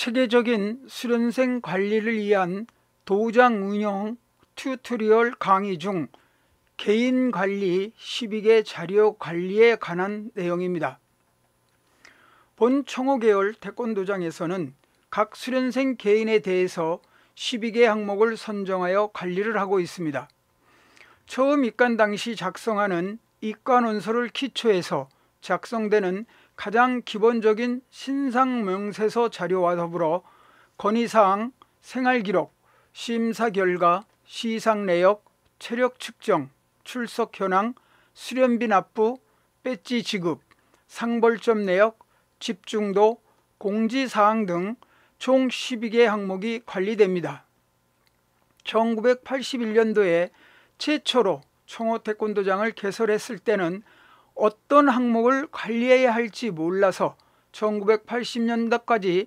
체계적인 수련생 관리를 위한 도장 운영 튜토리얼 강의 중 개인관리 12개 자료 관리에 관한 내용입니다. 본 청호계열 태권도장에서는 각 수련생 개인에 대해서 12개 항목을 선정하여 관리를 하고 있습니다. 처음 입관 당시 작성하는 입관원서를 기초해서 작성되는 가장 기본적인 신상명세서 자료와 더불어 건의사항, 생활기록, 심사 결과, 시상 내역, 체력 측정, 출석 현황, 수련비 납부, 배지 지급, 상벌점 내역, 집중도, 공지사항 등 총 12개 항목이 관리됩니다. 1981년도에 최초로 청호 태권도장을 개설했을 때는 어떤 항목을 관리해야 할지 몰라서 1980년대까지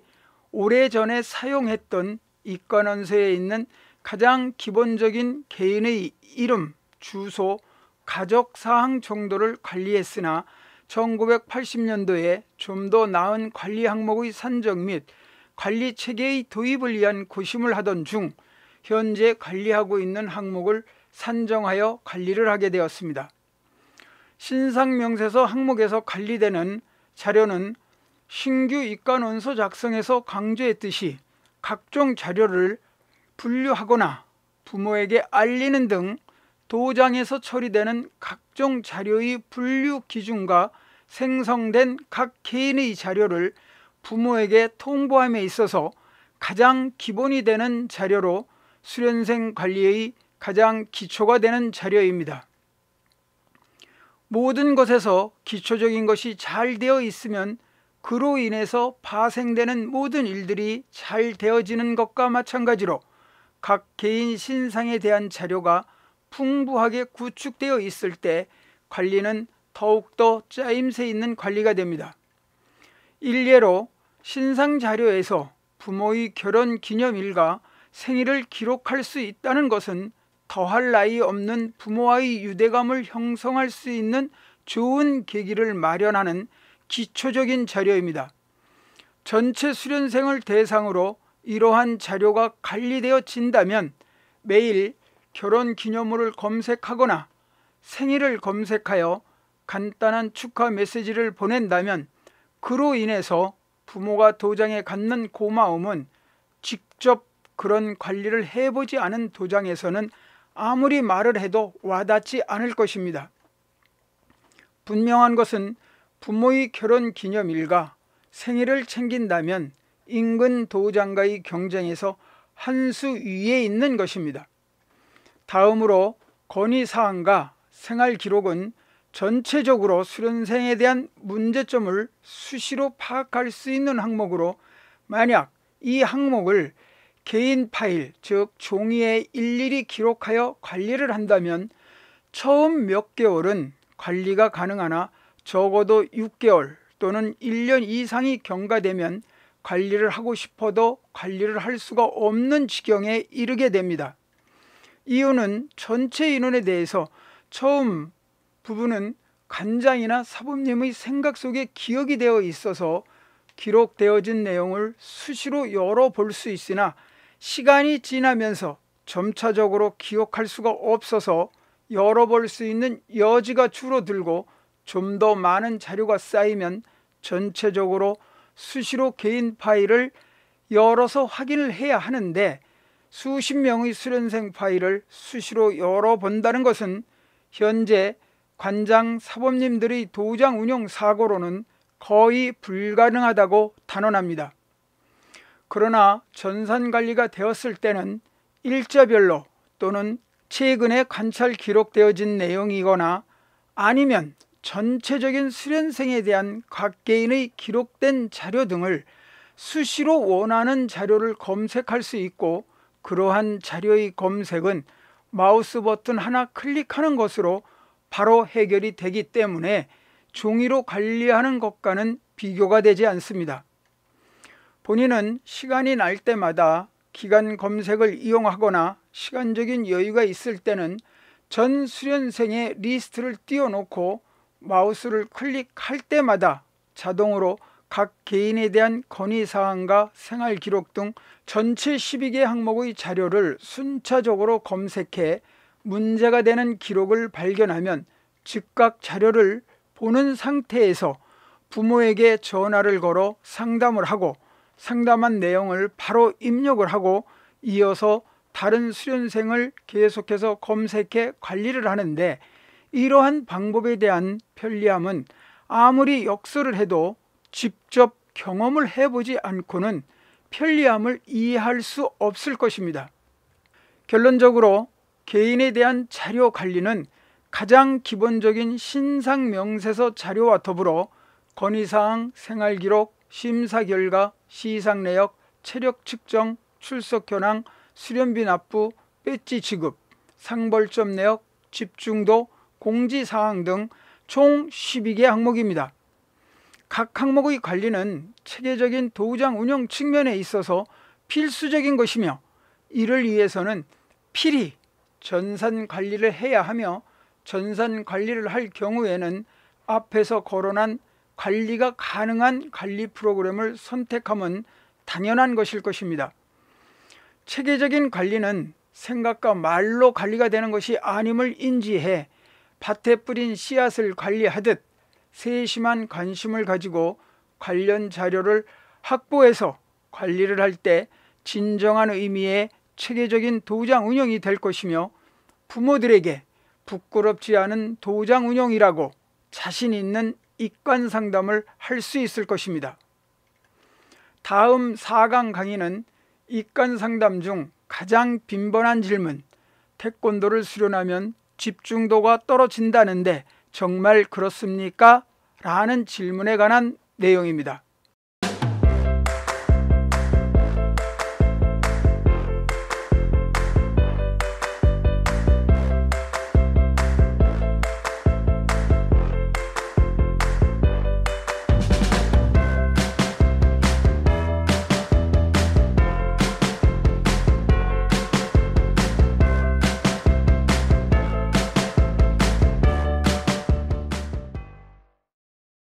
오래전에 사용했던 이관원서에 있는 가장 기본적인 개인의 이름, 주소, 가족 사항 정도를 관리했으나 1980년도에 좀 더 나은 관리 항목의 산정 및 관리 체계의 도입을 위한 고심을 하던 중 현재 관리하고 있는 항목을 산정하여 관리를 하게 되었습니다. 신상명세서 항목에서 관리되는 자료는 신규 입간원서 작성에서 강조했듯이 각종 자료를 분류하거나 부모에게 알리는 등 도장에서 처리되는 각종 자료의 분류 기준과 생성된 각 개인의 자료를 부모에게 통보함에 있어서 가장 기본이 되는 자료로 수련생 관리의 가장 기초가 되는 자료입니다. 모든 것에서 기초적인 것이 잘 되어 있으면 그로 인해서 파생되는 모든 일들이 잘 되어지는 것과 마찬가지로 각 개인 신상에 대한 자료가 풍부하게 구축되어 있을 때 관리는 더욱더 짜임새 있는 관리가 됩니다. 일례로 신상 자료에서 부모의 결혼 기념일과 생일을 기록할 수 있다는 것은 더할 나위 없는 부모와의 유대감을 형성할 수 있는 좋은 계기를 마련하는 기초적인 자료입니다. 전체 수련생을 대상으로 이러한 자료가 관리되어 진다면 매일 결혼 기념물을 검색하거나 생일을 검색하여 간단한 축하 메시지를 보낸다면 그로 인해서 부모가 도장에 갖는 고마움은 직접 그런 관리를 해보지 않은 도장에서는 아무리 말을 해도 와닿지 않을 것입니다. 분명한 것은 부모의 결혼 기념일과 생일을 챙긴다면 인근 도장과의 경쟁에서 한 수 위에 있는 것입니다. 다음으로 건의사항과 생활기록은 전체적으로 수련생에 대한 문제점을 수시로 파악할 수 있는 항목으로 만약 이 항목을 개인 파일, 즉 종이에 일일이 기록하여 관리를 한다면 처음 몇 개월은 관리가 가능하나 적어도 6개월 또는 1년 이상이 경과되면 관리를 하고 싶어도 관리를 할 수가 없는 지경에 이르게 됩니다. 이유는 전체 인원에 대해서 처음 부분은 간장이나 사범님의 생각 속에 기억이 되어 있어서 기록되어진 내용을 수시로 열어볼 수 있으나 시간이 지나면서 점차적으로 기억할 수가 없어서 열어볼 수 있는 여지가 줄어들고 좀 더 많은 자료가 쌓이면 전체적으로 수시로 개인 파일을 열어서 확인을 해야 하는데 수십 명의 수련생 파일을 수시로 열어본다는 것은 현재 관장 사범님들의 도장 운영 사고로는 거의 불가능하다고 단언합니다. 그러나 전산관리가 되었을 때는 일자별로 또는 최근에 관찰 기록되어진 내용이거나 아니면 전체적인 수련생에 대한 각 개인의 기록된 자료 등을 수시로 원하는 자료를 검색할 수 있고 그러한 자료의 검색은 마우스 버튼 하나 클릭하는 것으로 바로 해결이 되기 때문에 종이로 관리하는 것과는 비교가 되지 않습니다. 본인은 시간이 날 때마다 기간 검색을 이용하거나 시간적인 여유가 있을 때는 전 수련생의 리스트를 띄워놓고 마우스를 클릭할 때마다 자동으로 각 개인에 대한 건의사항과 생활기록 등 전체 12개 항목의 자료를 순차적으로 검색해 문제가 되는 기록을 발견하면 즉각 자료를 보는 상태에서 부모에게 전화를 걸어 상담을 하고 상담한 내용을 바로 입력을 하고 이어서 다른 수련생을 계속해서 검색해 관리를 하는데 이러한 방법에 대한 편리함은 아무리 역설을 해도 직접 경험을 해보지 않고는 편리함을 이해할 수 없을 것입니다. 결론적으로 개인에 대한 자료 관리는 가장 기본적인 신상명세서 자료와 더불어 건의사항, 생활기록, 심사결과 시상 내역, 체력 측정, 출석 현황, 수련비 납부, 배지 지급, 상벌점 내역, 집중도, 공지 사항 등 총 12개 항목입니다. 각 항목의 관리는 체계적인 도우장 운영 측면에 있어서 필수적인 것이며 이를 위해서는 필히 전산 관리를 해야 하며 전산 관리를 할 경우에는 앞에서 거론한 관리가 가능한 관리 프로그램을 선택함은 당연한 것일 것입니다. 체계적인 관리는 생각과 말로 관리가 되는 것이 아님을 인지해 밭에 뿌린 씨앗을 관리하듯 세심한 관심을 가지고 관련 자료를 확보해서 관리를 할 때 진정한 의미의 체계적인 도장 운영이 될 것이며 부모들에게 부끄럽지 않은 도장 운영이라고 자신 있는 입관 상담을 할 수 있을 것입니다. 다음 4강 강의는 입관 상담 중 가장 빈번한 질문 태권도를 수련하면 집중도가 떨어진다는데 정말 그렇습니까? 라는 질문에 관한 내용입니다.